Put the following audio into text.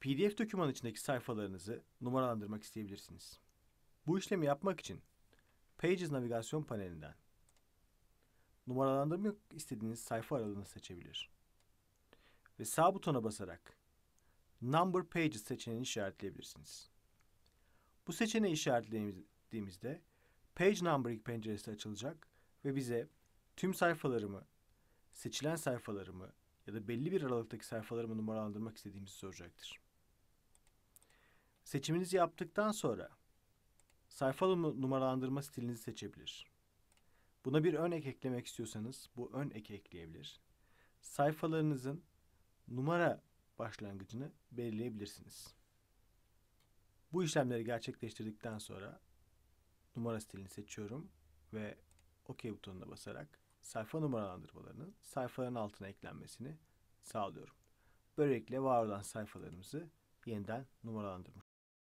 PDF doküman içindeki sayfalarınızı numaralandırmak isteyebilirsiniz. Bu işlemi yapmak için Pages navigasyon panelinden numaralandırmak istediğiniz sayfa aralığını seçebilir. Ve sağ butona basarak Number Pages seçeneğini işaretleyebilirsiniz. Bu seçeneği işaretlediğimizde Page Numbering penceresi açılacak ve bize tüm sayfalarımı, seçilen sayfalarımı ya da belli bir aralıktaki sayfalarımı numaralandırmak istediğimizi soracaktır. Seçiminizi yaptıktan sonra sayfa numaralandırma stilinizi seçebilir. Buna bir ön ek eklemek istiyorsanız bu ön ek ekleyebilir. Sayfalarınızın numara başlangıcını belirleyebilirsiniz. Bu işlemleri gerçekleştirdikten sonra numara stilini seçiyorum ve OK butonuna basarak sayfa numaralandırmalarının sayfaların altına eklenmesini sağlıyorum. Böylelikle var olan sayfalarımızı yeniden numaralandırmış